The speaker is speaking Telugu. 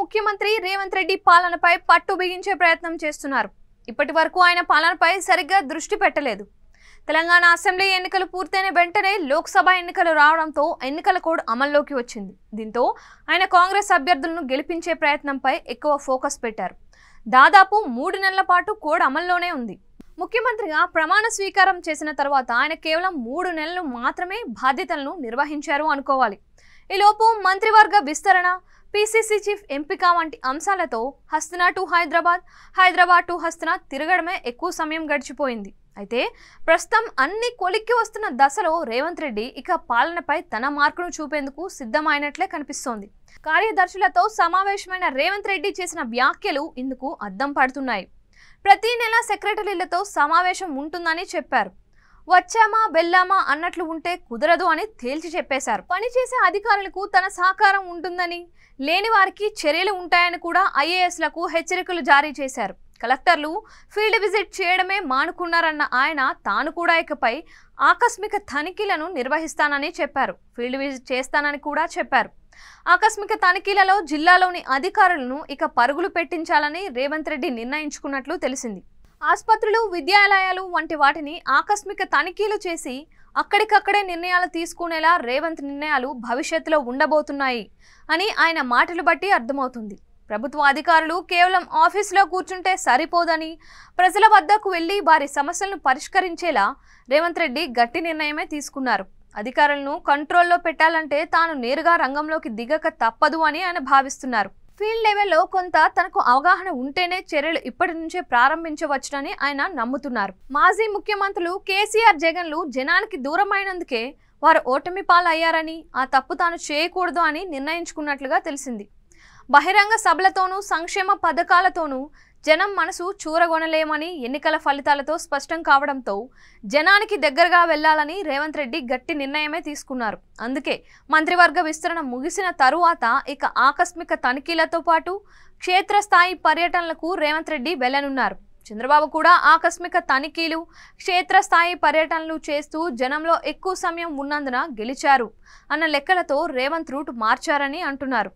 ముఖ్యమంత్రి రేవంత్ రెడ్డి పాలనపై పట్టు బిగించే ప్రయత్నం చేస్తున్నారు ఇప్పటి వరకు ఆయన పాలనపై సరిగ్గా దృష్టి పెట్టలేదు తెలంగాణ అసెంబ్లీ ఎన్నికలు పూర్తయిన వెంటనే లోక్సభ ఎన్నికలు రావడంతో ఎన్నికల కోడ్ అమల్లోకి వచ్చింది దీంతో ఆయన కాంగ్రెస్ అభ్యర్థులను గెలిపించే ప్రయత్నంపై ఎక్కువ ఫోకస్ పెట్టారు దాదాపు మూడు నెలల పాటు కోడ్ అమల్లోనే ఉంది ముఖ్యమంత్రిగా ప్రమాణ స్వీకారం చేసిన తర్వాత ఆయన కేవలం మూడు నెలలు మాత్రమే బాధ్యతలను నిర్వహించారు అనుకోవాలి ఈలోపు మంత్రివర్గ విస్తరణ పీసీసీ చీఫ్ ఎంపిక వంటి అంశాలతో హస్తనా టు హైదరాబాద్ హైదరాబాద్ టు హస్తనా తిరగడమే ఎక్కువ సమయం గడిచిపోయింది అయితే ప్రస్తుతం అన్ని కొలిక్కి వస్తున్న దశలో రేవంత్ రెడ్డి ఇక పాలనపై తన మార్కును చూపేందుకు సిద్ధమైనట్లే కనిపిస్తోంది కార్యదర్శులతో సమావేశమైన రేవంత్ రెడ్డి చేసిన వ్యాఖ్యలు ఇందుకు అద్దం పడుతున్నాయి ప్రతీ నెల సెక్రటరీలతో సమావేశం ఉంటుందని చెప్పారు వచ్చామా వెళ్ళామా అన్నట్లు ఉంటే కుదరదు అని తేల్చి చెప్పేశారు పనిచేసే అధికారులకు తన సహకారం ఉంటుందని లేని వారికి చర్యలు ఉంటాయని కూడా ఐఏఎస్లకు హెచ్చరికలు జారీ చేశారు కలెక్టర్లు ఫీల్డ్ విజిట్ చేయడమే మానుకున్నారన్న ఆయన తాను కూడా ఇకపై ఆకస్మిక తనిఖీలను నిర్వహిస్తానని చెప్పారు ఫీల్డ్ విజిట్ చేస్తానని కూడా చెప్పారు ఆకస్మిక తనిఖీలలో జిల్లాలోని అధికారులను ఇక పరుగులు పెట్టించాలని రేవంత్ రెడ్డి నిర్ణయించుకున్నట్లు తెలిసింది ఆసుపత్రులు విద్యాలయాలు వంటి వాటిని ఆకస్మిక తనిఖీలు చేసి అక్కడికక్కడే నిర్ణయాలు తీసుకునేలా రేవంత్ నిర్ణయాలు భవిష్యత్తులో ఉండబోతున్నాయి అని ఆయన మాటలు బట్టి అర్థమవుతుంది ప్రభుత్వ అధికారులు కేవలం ఆఫీసులో కూర్చుంటే సరిపోదని ప్రజల వద్దకు వెళ్ళి వారి సమస్యలను పరిష్కరించేలా రేవంత్ రెడ్డి గట్టి నిర్ణయమే తీసుకున్నారు అధికారులను కంట్రోల్లో పెట్టాలంటే తాను నేరుగా రంగంలోకి దిగక తప్పదు అని ఆయన భావిస్తున్నారు ఫీల్డ్ లెవెల్లో కొంత తనకు అవగాహన ఉంటేనే చర్యలు ఇప్పటి నుంచే ప్రారంభించవచ్చునని ఆయన నమ్ముతున్నారు మాజీ ముఖ్యమంత్రులు కేసీఆర్ జగన్లు జనానికి దూరమైనందుకే వారు ఓటమి పాలయ్యారని ఆ తప్పు తాను చేయకూడదు అని నిర్ణయించుకున్నట్లుగా తెలిసింది బహిరంగ సభలతోనూ సంక్షేమ పథకాలతోనూ జనం మనసు చూరగొనలేమని ఎన్నికల ఫలితాలతో స్పష్టం కావడంతో జనానికి దగ్గరగా వెళ్లాలని రేవంత్ రెడ్డి గట్టి నిర్ణయమే తీసుకున్నారు అందుకే మంత్రివర్గ విస్తరణ ముగిసిన తరువాత ఇక ఆకస్మిక తనిఖీలతో పాటు క్షేత్రస్థాయి పర్యటనలకు రేవంత్ రెడ్డి వెళ్లనున్నారు చంద్రబాబు కూడా ఆకస్మిక తనిఖీలు క్షేత్రస్థాయి పర్యటనలు చేస్తూ జనంలో ఎక్కువ సమయం ఉన్నందున గెలిచారు అన్న లెక్కలతో రేవంత్ రూట్ మార్చారని అంటున్నారు